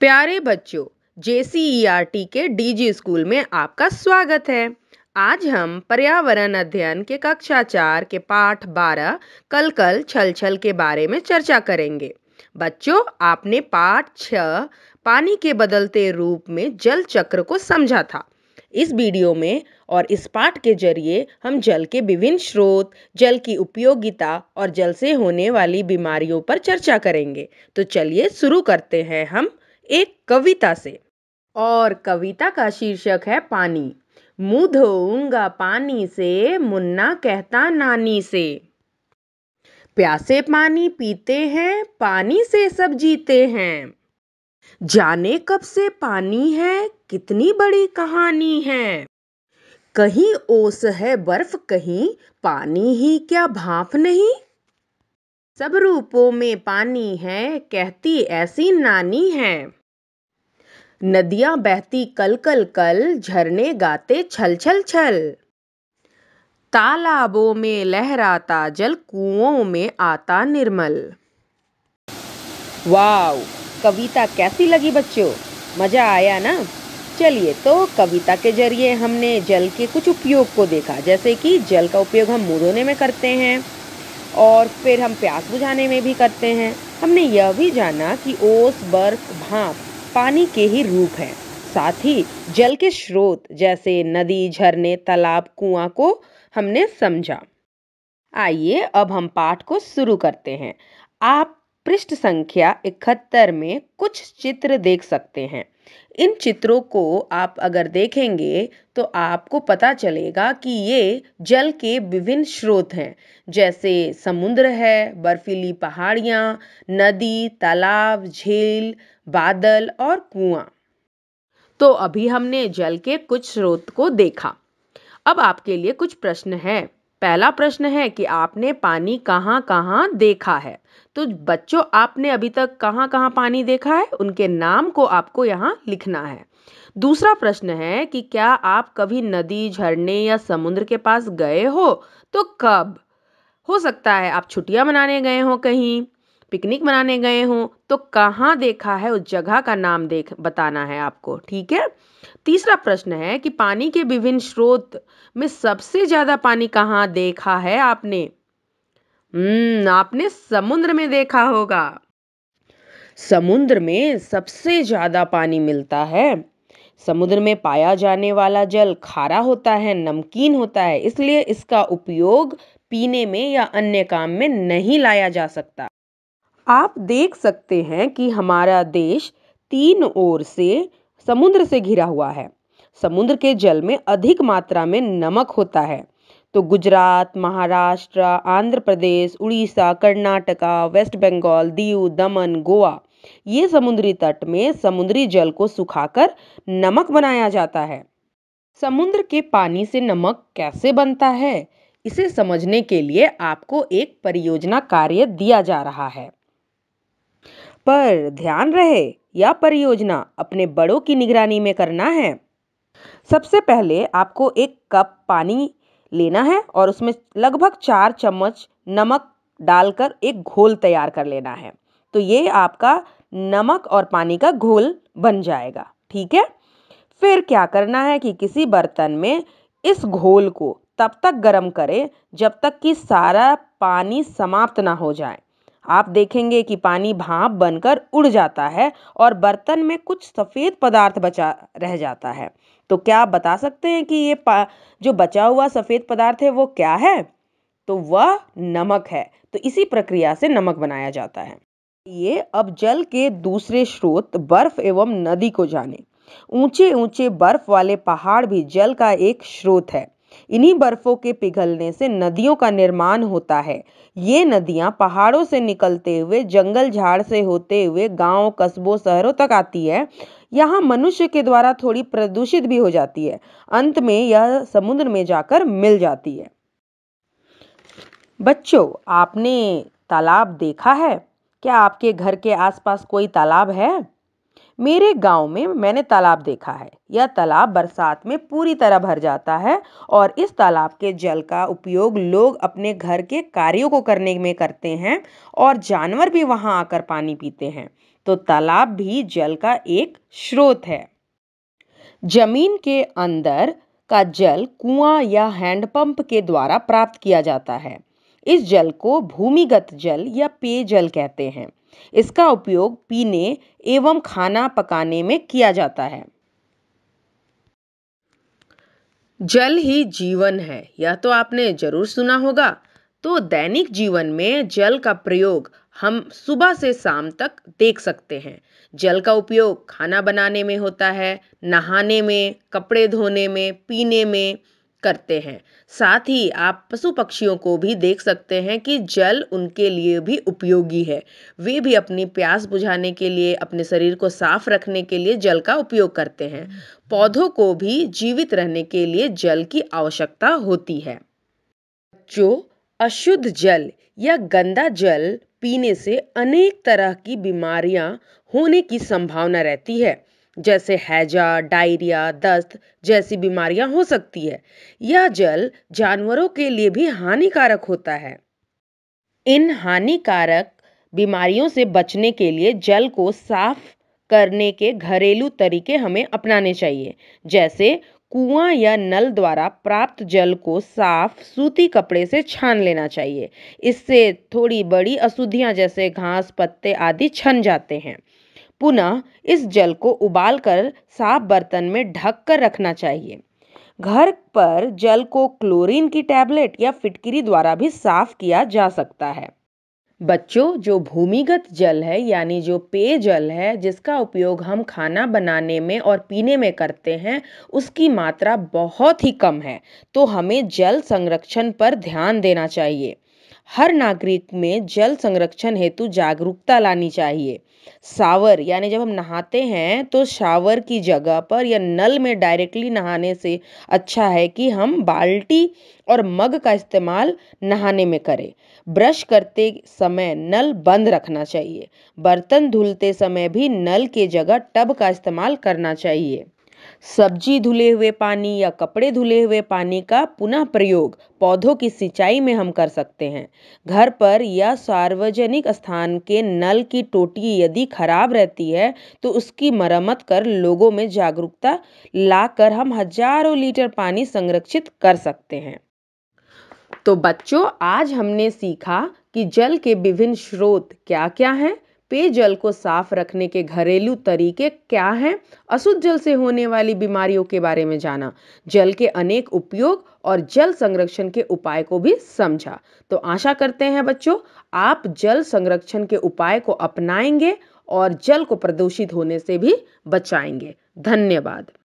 प्यारे बच्चों J C e K DG school में आपका स्वागत है आज हम पर्यावरण अध्ययन के कक्षा चार के पाठ बारह कल कल छल छल के बारे में चर्चा करेंगे बच्चों आपने पाठ छ पानी के बदलते रूप में जल चक्र को समझा था इस वीडियो में और इस पाठ के जरिए हम जल के विभिन्न स्रोत जल की उपयोगिता और जल से होने वाली बीमारियों पर चर्चा करेंगे तो चलिए शुरू करते हैं हम एक कविता से और कविता का शीर्षक है पानी मुँह धोऊंगा पानी से मुन्ना कहता नानी से प्यासे पानी पीते हैं पानी से सब जीते हैं जाने कब से पानी है कितनी बड़ी कहानी है कहीं ओस है बर्फ कहीं पानी ही क्या भाप नहीं सब रूपों में पानी है कहती ऐसी नानी है नदियां बहती कल कल कल झरने गाते छल छल छल तालाबों में लहराता जल कुओं में आता निर्मल वाव कविता कैसी लगी बच्चों मज़ा आया ना चलिए तो कविता के जरिए हमने जल के कुछ उपयोग को देखा जैसे कि जल का उपयोग हम मुँह धोने में करते हैं और फिर हम प्यास बुझाने में भी करते हैं हमने यह भी जाना कि ओस बर्फ भाप पानी के ही रूप हैं साथ ही जल के स्रोत जैसे नदी झरने तालाब कुआं को हमने समझा आइए अब हम पाठ को शुरू करते हैं आप पृष्ठ संख्या इकहत्तर में कुछ चित्र देख सकते हैं इन चित्रों को आप अगर देखेंगे तो आपको पता चलेगा कि ये जल के विभिन्न स्रोत हैं जैसे समुद्र है बर्फीली पहाड़ियाँ नदी तालाब झील बादल और कुआं तो अभी हमने जल के कुछ स्रोत को देखा अब आपके लिए कुछ प्रश्न है पहला प्रश्न है कि आपने पानी कहाँ कहाँ देखा है तो बच्चों आपने अभी तक कहाँ कहाँ पानी देखा है उनके नाम को आपको यहाँ लिखना है दूसरा प्रश्न है कि क्या आप कभी नदी झरने या समुद्र के पास गए हो तो कब हो सकता है आप छुट्टियाँ मनाने गए हों कहीं पिकनिक मनाने गए हों तो कहाँ देखा है उस जगह का नाम देख बताना है आपको ठीक है तीसरा प्रश्न है कि पानी के विभिन्न स्रोत में सबसे ज़्यादा पानी कहाँ देखा है आपने हम्म आपने समुद्र में देखा होगा समुद्र में सबसे ज्यादा पानी मिलता है समुद्र में पाया जाने वाला जल खारा होता है नमकीन होता है इसलिए इसका उपयोग पीने में या अन्य काम में नहीं लाया जा सकता आप देख सकते हैं कि हमारा देश तीन ओर से समुद्र से घिरा हुआ है समुद्र के जल में अधिक मात्रा में नमक होता है तो गुजरात महाराष्ट्र आंध्र प्रदेश उड़ीसा कर्नाटका वेस्ट बंगाल दीव दमन गोवा ये समुद्री तट में समुद्री जल को सुखाकर नमक बनाया जाता है समुद्र के पानी से नमक कैसे बनता है इसे समझने के लिए आपको एक परियोजना कार्य दिया जा रहा है पर ध्यान रहे यह परियोजना अपने बड़ों की निगरानी में करना है सबसे पहले आपको एक कप पानी लेना है और उसमें लगभग चार चम्मच नमक डालकर एक घोल तैयार कर लेना है तो ये आपका नमक और पानी का घोल बन जाएगा ठीक है फिर क्या करना है कि किसी बर्तन में इस घोल को तब तक गर्म करें जब तक कि सारा पानी समाप्त ना हो जाए आप देखेंगे कि पानी भाप बनकर उड़ जाता है और बर्तन में कुछ सफ़ेद पदार्थ बचा रह जाता है तो क्या आप बता सकते हैं कि ये पा जो बचा हुआ सफ़ेद पदार्थ है वो क्या है तो वह नमक है तो इसी प्रक्रिया से नमक बनाया जाता है ये अब जल के दूसरे स्रोत बर्फ एवं नदी को जाने ऊंचे ऊंचे बर्फ वाले पहाड़ भी जल का एक स्रोत है इन्हीं बर्फ़ों के पिघलने से नदियों का निर्माण होता है ये नदियाँ पहाड़ों से निकलते हुए जंगल झाड़ से होते हुए गाँव कस्बों शहरों तक आती है यहाँ मनुष्य के द्वारा थोड़ी प्रदूषित भी हो जाती है अंत में यह समुद्र में जाकर मिल जाती है बच्चों आपने तालाब देखा है क्या आपके घर के आसपास कोई तालाब है मेरे गांव में मैंने तालाब देखा है यह तालाब बरसात में पूरी तरह भर जाता है और इस तालाब के जल का उपयोग लोग अपने घर के कार्यों को करने में करते हैं और जानवर भी वहाँ आकर पानी पीते हैं तो तालाब भी जल का एक स्रोत है जमीन के अंदर का जल कुआं या हैंडपंप के द्वारा प्राप्त किया जाता है इस जल को भूमिगत जल या पेयजल कहते हैं इसका उपयोग पीने एवं खाना पकाने में किया जाता है जल ही जीवन है यह तो आपने जरूर सुना होगा तो दैनिक जीवन में जल का प्रयोग हम सुबह से शाम तक देख सकते हैं जल का उपयोग खाना बनाने में होता है नहाने में कपड़े धोने में पीने में करते हैं साथ ही आप पशु पक्षियों को भी देख सकते हैं कि जल उनके लिए भी उपयोगी है वे भी अपनी प्यास बुझाने के लिए अपने शरीर को साफ रखने के लिए जल का उपयोग करते हैं पौधों को भी जीवित रहने के लिए जल की आवश्यकता होती है जो अशुद्ध जल या गंदा जल पीने से अनेक तरह की बीमारियां होने की संभावना रहती है जैसे हैजा डायरिया दस्त जैसी बीमारियां हो सकती है यह जल जानवरों के लिए भी हानिकारक होता है इन हानिकारक बीमारियों से बचने के लिए जल को साफ करने के घरेलू तरीके हमें अपनाने चाहिए जैसे कुआं या नल द्वारा प्राप्त जल को साफ सूती कपड़े से छान लेना चाहिए इससे थोड़ी बड़ी अशुद्धियाँ जैसे घास पत्ते आदि छन जाते हैं पुनः इस जल को उबाल कर साफ बर्तन में ढक कर रखना चाहिए घर पर जल को क्लोरीन की टैबलेट या फिटकरी द्वारा भी साफ किया जा सकता है बच्चों जो भूमिगत जल है यानी जो पेय जल है जिसका उपयोग हम खाना बनाने में और पीने में करते हैं उसकी मात्रा बहुत ही कम है तो हमें जल संरक्षण पर ध्यान देना चाहिए हर नागरिक में जल संरक्षण हेतु जागरूकता लानी चाहिए सावर यानी जब हम नहाते हैं तो शावर की जगह पर या नल में डायरेक्टली नहाने से अच्छा है कि हम बाल्टी और मग का इस्तेमाल नहाने में करें ब्रश करते समय नल बंद रखना चाहिए बर्तन धुलते समय भी नल के जगह टब का इस्तेमाल करना चाहिए सब्जी धुले हुए पानी या कपड़े धुले हुए पानी का पुनः प्रयोग पौधों की सिंचाई में हम कर सकते हैं घर पर या सार्वजनिक स्थान के नल की टोटी यदि खराब रहती है तो उसकी मरम्मत कर लोगों में जागरूकता लाकर हम हजारों लीटर पानी संरक्षित कर सकते हैं तो बच्चों आज हमने सीखा कि जल के विभिन्न स्रोत क्या क्या हैं पेयजल को साफ रखने के घरेलू तरीके क्या हैं अशुद्ध जल से होने वाली बीमारियों के बारे में जाना जल के अनेक उपयोग और जल संरक्षण के उपाय को भी समझा तो आशा करते हैं बच्चों आप जल संरक्षण के उपाय को अपनाएंगे और जल को प्रदूषित होने से भी बचाएंगे धन्यवाद